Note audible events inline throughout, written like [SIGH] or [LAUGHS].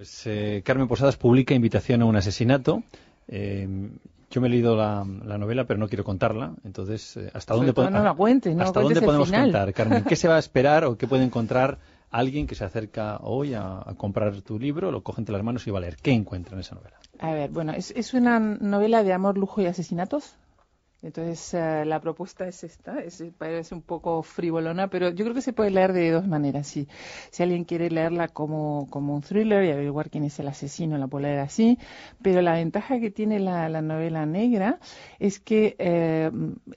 Pues, eh, Carmen Posadas publica Invitación a un asesinato. Em, yo me he leído la, novela, pero no quiero contarla. Entonces, eh, ¿hasta dónde, podemos contar, Carmen? ¿Qué se va a [LAUGHS] esperar o qué puede encontrar alguien que se acerca hoy a, comprar tu libro, lo coge entre las manos y va a leer? ¿Qué encuentra en esa novela? A ver, bueno, es una novela de amor, lujo y asesinatos. Entonces, eh, la propuesta es esta, es, un poco frivolona, pero yo creo que se puede leer de dos maneras. Si, si alguien quiere leerla como, como un thriller y averiguar quién es el asesino, la puede leer así, pero la ventaja que tiene la, la novela negra es que eh,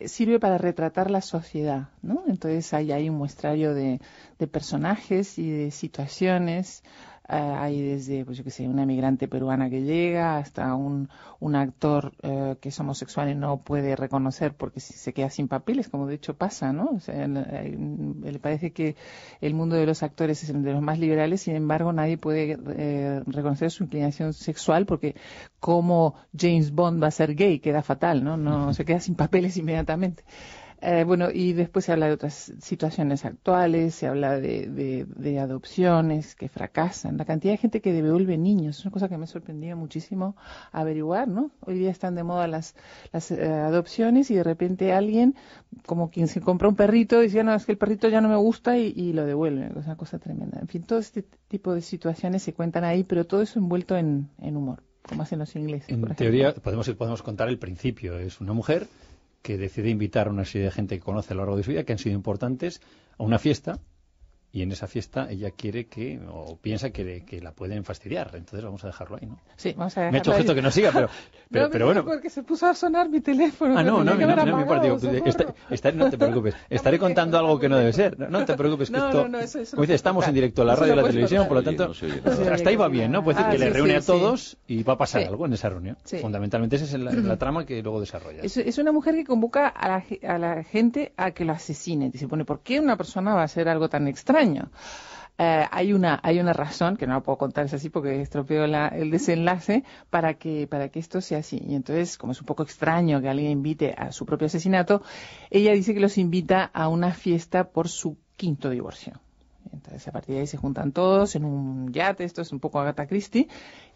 sirve para retratar la sociedad, ¿no? Entonces, ahí hay un muestrario de, de personajes y de situaciones, eh, hay desde, pues yo qué sé, una migrante peruana que llega hasta un, un actor eh, que es homosexual y no puede reconocer porque se queda sin papeles, como de hecho pasa, ¿no? le parece que el mundo de los actores es el de los más liberales, sin embargo, nadie puede eh, reconocer su inclinación sexual porque como James Bond va a ser gay, queda fatal, ¿no? No se queda sin papeles inmediatamente. Eh, bueno, y después se habla de otras situaciones actuales, se habla de, adopciones que fracasan, la cantidad de gente que devuelve niños, es una cosa que me sorprendió muchísimo averiguar, ¿no? Hoy día están de moda las, eh, adopciones y de repente alguien, como quien se compra un perrito, decía, no, es que el perrito ya no me gusta y, lo devuelve, es una cosa tremenda. En fin, todo este tipo de situaciones se cuentan ahí, pero todo eso envuelto en, humor, como hacen los ingleses. En teoría, podemos contar el principio, es una mujer que decide invitar a una serie de gente que conoce a lo largo de su vida, que han sido importantes, a una fiesta y en esa fiesta ella quiere que, o piensa que, que, la pueden fastidiar. Entonces vamos a dejarlo ahí, ¿no? Sí, vamos a dejarlo Me ha hecho gesto que no siga, pero, [LAUGHS] pero, pero bueno. Porque se puso a sonar mi teléfono. Ah, no, no, no, no, no, está, no te preocupes. [LAUGHS] Estaré contando algo que no debe ser. No, no te preocupes, que esto. Eso, eso como dice, estamos en directo a la radio y la televisión, por lo tanto. hasta ahí va bien, ¿no? Puede decir ah, que le reúne a todos y va a pasar algo en esa reunión. Fundamentalmente esa es la, [CLEARS THROAT] trama que luego desarrolla. Es, es una mujer que convoca a la, a la gente a que lo y se pone ¿por qué una persona va a hacer algo tan extraño? Eh, hay una hay una razón que no la puedo es así porque estropeo el desenlace para que para que esto sea así y entonces como es un poco extraño que alguien invite a su propio asesinato ella dice que los invita a una fiesta por su quinto divorcio entonces, a partir de ahí se juntan todos en un yate, esto es un poco Agatha Christie,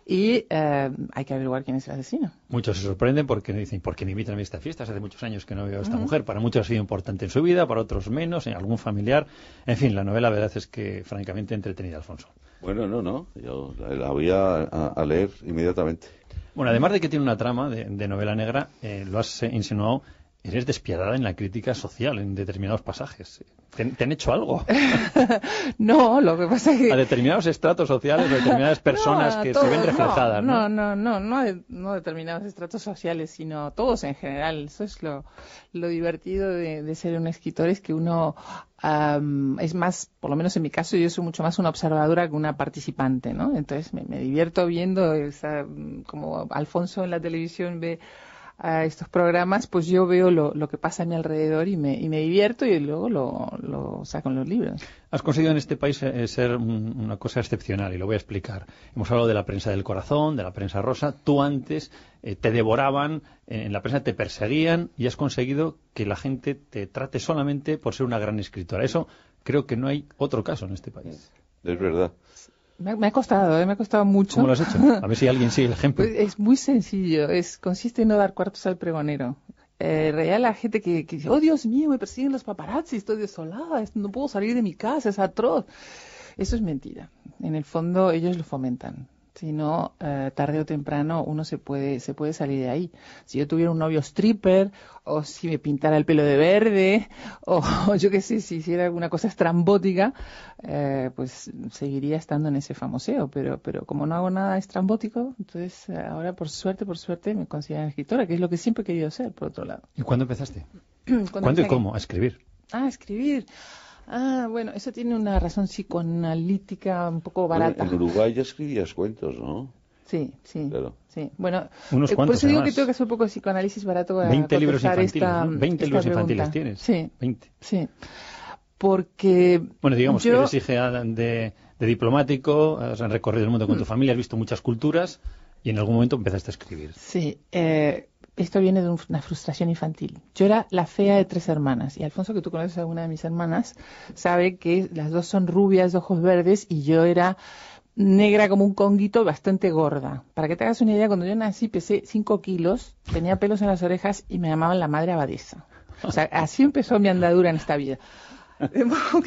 y eh, hay que averiguar quién es el asesino. Muchos se sorprenden porque dicen, ¿por qué me invitan a esta fiesta? Hace muchos años que no veo a esta mujer. Para muchos ha sido importante en su vida, para otros menos, en algún familiar. En fin, la novela, la verdad es que francamente entretenida, Alfonso. Bueno, no, no. Yo la voy a, leer inmediatamente. Bueno, además de que tiene una trama de, novela negra, eh, lo has eh, insinuado, eres despiadada en la crítica social en determinados pasajes. ¿Te, han hecho algo? [LAUGHS] no, lo que pasa es que... A determinados estratos sociales, a determinadas [LAUGHS] personas que se ven reflejadas. No, no, no, no, determinados estratos sociales, sino todos en general. Eso es lo, divertido de, ser un escritor, es que uno es más, por lo menos en mi caso, yo soy mucho más una observadora que una participante, ¿no? Entonces me, divierto viendo como Alfonso en la televisión ve a estos programas, pues yo veo lo, que pasa a mi alrededor y me, y me divierto y luego lo, saco en los libros. Has conseguido en este país eh, ser una cosa excepcional y lo voy a explicar. Hemos hablado de la prensa del corazón, de la prensa rosa. Tú antes eh, te devoraban, eh, en la prensa te perseguían y has conseguido que la gente te trate solamente por ser una gran escritora. Eso creo que no hay otro caso en este país. Es verdad. Me, ha costado, ¿eh? me ha costado mucho. ¿Cómo lo has hecho? A ver si alguien sigue el [LAUGHS] ejemplo. es muy sencillo. Es, consiste en no dar cuartos al pregonero. Eh, real la gente que, que, dice, oh Dios mío, me persiguen los paparazzi, estoy desolada, no puedo salir de mi casa, es atroz. Eso es mentira. En el fondo ellos lo fomentan sino eh, tarde o temprano uno se puede, se puede salir de ahí. Si yo tuviera un novio stripper, o si me pintara el pelo de verde, o, [LAUGHS] yo qué sé, si hiciera alguna cosa estrambótica, eh, pues seguiría estando en ese famoseo. Pero, pero como no hago nada estrambótico, entonces eh, ahora por suerte, por suerte me considero escritora, que es lo que siempre he querido ser, por otro lado. ¿Y cuándo empezaste? [CLEARS THROAT] ¿Cuándo, y cómo? A escribir. Ah, escribir. Ah, bueno, eso tiene una razón psicoanalítica un poco barata. en Uruguay ya escribías cuentos, ¿no? Sí, sí. Claro. sí. Bueno, Unos eh, por eso digo que tengo que hacer un poco de psicoanálisis barato para 20 libros infantiles, esta, libros infantiles tienes. Sí. 20. Sí. Porque Bueno, digamos que eres hija de, de, diplomático, has recorrido el mundo con tu hmm. familia, has visto muchas culturas y en algún momento empezaste a escribir. Sí, eh, esto viene de una frustración infantil. Yo era la fea de tres hermanas y Alfonso, que tú conoces a una de mis hermanas, sabe que las dos son rubias, de ojos verdes y yo era negra como un conguito, bastante gorda. Para que te hagas una idea, cuando yo nací pesé 5 kilos, tenía pelos en las orejas y me llamaban la madre abadesa. O sea, así empezó mi andadura en esta vida. De [LAUGHS] modo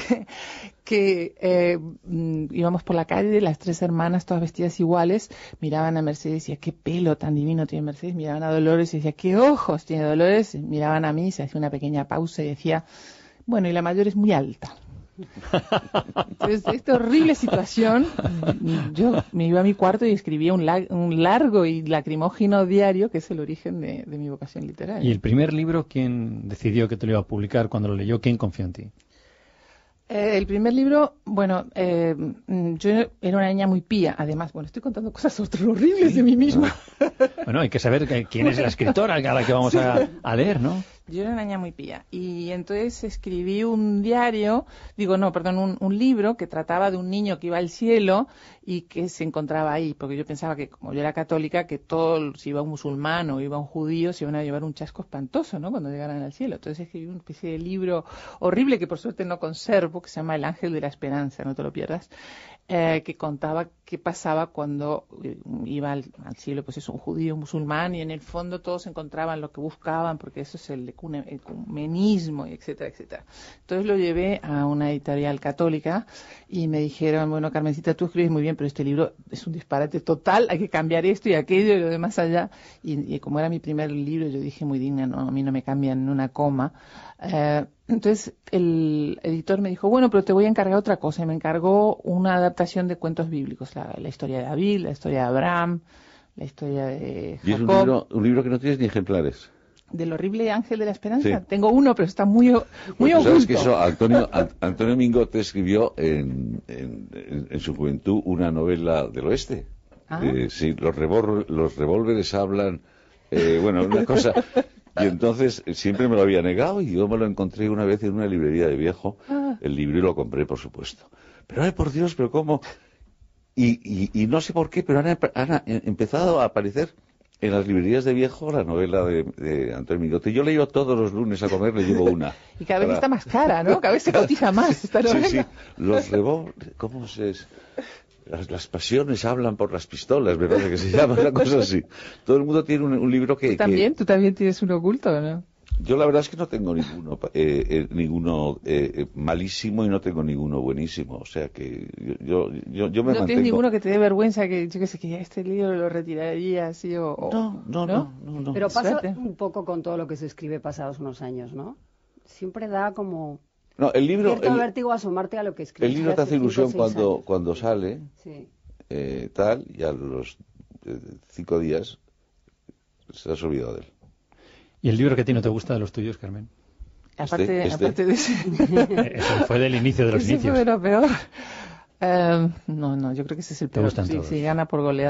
que, eh, mm, íbamos por la calle, las tres hermanas, todas vestidas iguales, miraban a Mercedes y decía, qué pelo tan divino tiene Mercedes, miraban a Dolores y decía, qué ojos tiene Dolores, miraban a mí, se hacía una pequeña pausa y decía, bueno, y la mayor es muy alta. Entonces, esta horrible situación, mm, yo me iba a mi cuarto y escribía un, largo y lacrimógeno diario, que es el origen de, de, mi vocación literaria. ¿Y el primer libro, quién decidió que te lo iba a publicar? Cuando lo leyó, ¿quién confió en ti? Eh, el primer libro, bueno, eh, mm, yo era una niña muy pía, además, bueno, estoy contando cosas horribles de mí misma. Ah. Bueno, hay que saber quién es la escritora a la que vamos a, a leer, ¿no? yo era una niña muy pía. Y entonces escribí un diario, digo, no, perdón, un, libro que trataba de un niño que iba al cielo y que se encontraba ahí, porque yo pensaba que como yo era católica, que todos, si iba un musulmán o iba un judío, se iban a llevar un chasco espantoso, ¿no? Cuando llegaran al cielo. Entonces escribí una especie de libro horrible que por suerte no conservo, que se llama El Ángel de la Esperanza, no te lo pierdas, eh, que contaba qué pasaba cuando eh, iba al, cielo, pues es un judío, un musulmán, y en el fondo todos encontraban lo que buscaban, porque eso es el ecumenismo, etcétera, etcétera. Entonces lo llevé a una editorial católica y me dijeron, bueno, Carmencita, tú escribes muy bien, pero este libro es un disparate total, hay que cambiar esto y aquello y lo demás allá. Y, como era mi primer libro, yo dije muy digna, no, a mí no me cambian una coma. Eh, entonces el editor me dijo, bueno, pero te voy a encargar otra cosa. Y me encargó una adaptación de cuentos bíblicos, la, historia de David, la historia de Abraham, la historia de Jacob. Y es un libro que no tienes ni ejemplares del horrible ángel de la esperanza. Tengo uno, pero está muy, muy oculto. Pues ¿Sabes que Antonio, Antonio Mingote escribió en, en, su juventud una novela del oeste. Ah. Eh, sí, los, los revólveres hablan. Eh, bueno, una cosa. Y entonces eh, siempre me lo había negado y yo me lo encontré una vez en una librería de viejo. Ah. El libro y lo compré, por supuesto. Pero, ay, por Dios, pero ¿cómo? Y, y, y no sé por qué, pero han empezado a aparecer en las librerías de viejo la novela de, Antonio Migote. Yo leí todos los lunes a comer, le llevo una. [LAUGHS] y cada vez está más cara, ¿no? Cada vez se cotiza [LAUGHS] más Sí, sí. Los rebotes, ¿cómo se...? Es? Las, pasiones hablan por las pistolas, ¿verdad? Que se llama una cosa [LAUGHS] así. Todo el mundo tiene un, libro que... Tú también, tú también tienes un oculto, ¿no? Yo la verdad es que no tengo ninguno, eh, eh, ninguno eh, malísimo y no tengo ninguno buenísimo. O sea que yo, yo, yo me ¿No tienes ninguno que te dé vergüenza que yo que sé que este libro lo retiraría así o, No, no, no, Pero pasa un poco con todo lo que se escribe pasados unos años, ¿no? Siempre da como no, el libro cierto el, vértigo asomarte a lo que escribes. El libro te hace ilusión cuando cuando sale, tal y a los cinco días se has olvidado de él. ¿Y el libro que a ti no te gusta de los tuyos, Carmen? Este, este. Aparte, de ese... [LAUGHS] Eso fue del inicio de los ese inicios. Fue lo peor. Eh, no, no, yo creo que ese es el peor. Te sí, sí, gana por goleada.